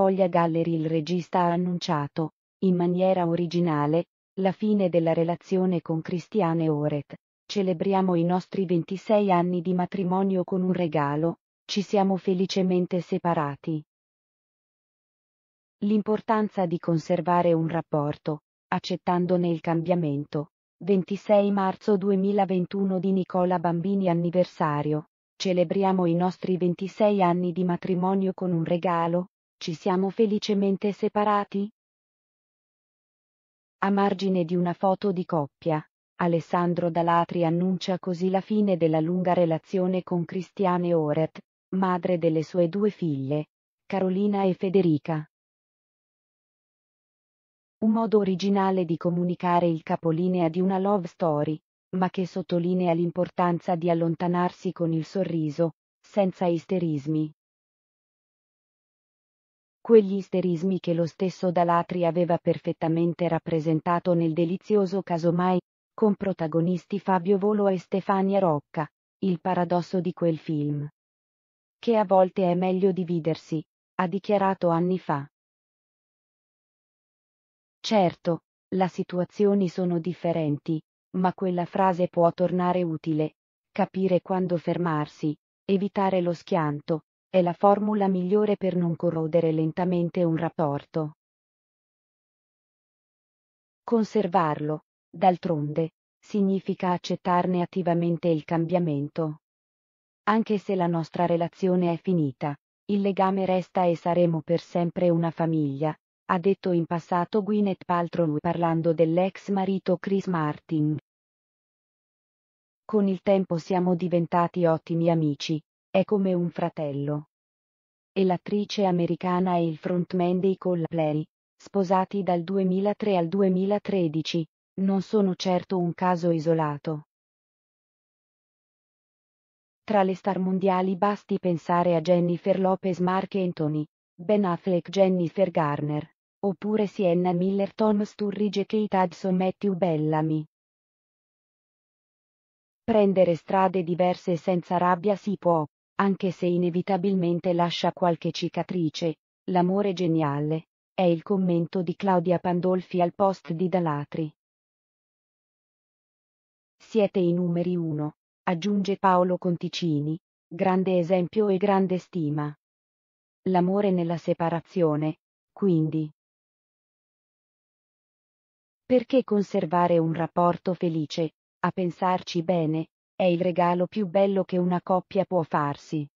Foglia Gallery il regista ha annunciato, in maniera originale, la fine della relazione con Cristiane Oret. Celebriamo i nostri 26 anni di matrimonio con un regalo, ci siamo felicemente separati. L'importanza di conservare un rapporto, accettandone il cambiamento. 26 marzo 2021 di Nicola Bambini anniversario. Celebriamo i nostri 26 anni di matrimonio con un regalo, ci siamo felicemente separati? A margine di una foto di coppia, Alessandro Dalatri annuncia così la fine della lunga relazione con Cristiane Oret, madre delle sue due figlie, Carolina e Federica. Un modo originale di comunicare il capolinea di una love story, ma che sottolinea l'importanza di allontanarsi con il sorriso, senza isterismi quegli isterismi che lo stesso Dalatri aveva perfettamente rappresentato nel delizioso Casomai, con protagonisti Fabio Volo e Stefania Rocca, il paradosso di quel film. Che a volte è meglio dividersi, ha dichiarato anni fa. Certo, le situazioni sono differenti, ma quella frase può tornare utile, capire quando fermarsi, evitare lo schianto, è la formula migliore per non corrodere lentamente un rapporto. Conservarlo, d'altronde, significa accettarne attivamente il cambiamento. Anche se la nostra relazione è finita, il legame resta e saremo per sempre una famiglia, ha detto in passato Gwyneth Paltrow parlando dell'ex marito Chris Martin. Con il tempo siamo diventati ottimi amici, è come un fratello. E l'attrice americana e il frontman dei Coldplay, sposati dal 2003 al 2013, non sono certo un caso isolato. Tra le star mondiali basti pensare a Jennifer Lopez Mark Anthony, Ben Affleck Jennifer Garner, oppure Sienna Miller Tom Sturridge Kate Hudson Matthew Bellamy. Prendere strade diverse senza rabbia si può, anche se inevitabilmente lascia qualche cicatrice, l'amore geniale, è il commento di Claudia Pandolfi al post di Dalatri. Siete i numeri uno, aggiunge Paolo Conticini, grande esempio e grande stima. L'amore nella separazione, quindi. Perché conservare un rapporto felice, a pensarci bene, è il regalo più bello che una coppia può farsi.